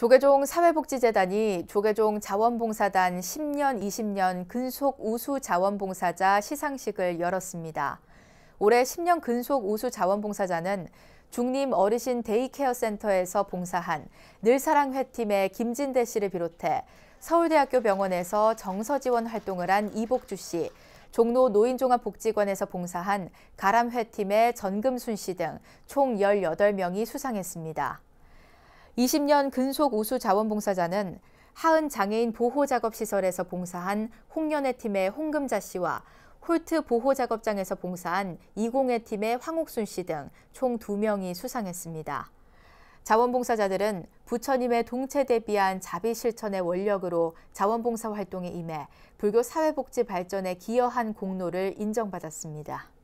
조계종 사회복지재단이 조계종 자원봉사단 10년, 20년 근속 우수 자원봉사자 시상식을 열었습니다. 올해 10년 근속 우수 자원봉사자는 중림 어르신 데이케어 센터에서 봉사한 늘사랑회팀의 김진대 씨를 비롯해 서울대학교 병원에서 정서지원 활동을 한 이복주 씨, 종로 노인종합복지관에서 봉사한 가람회팀의 전금순 씨 등 총 18명이 수상했습니다. 20년 근속 우수 자원봉사자는 하은 장애인 보호작업시설에서 봉사한 홍연애 팀의 홍금자 씨와 홀트 보호작업장에서 봉사한 이공애 팀의 황옥순 씨 등 총 2명이 수상했습니다. 자원봉사자들은 부처님의 동체 대비한 자비 실천의 원력으로 자원봉사 활동에 임해 불교 사회복지 발전에 기여한 공로를 인정받았습니다.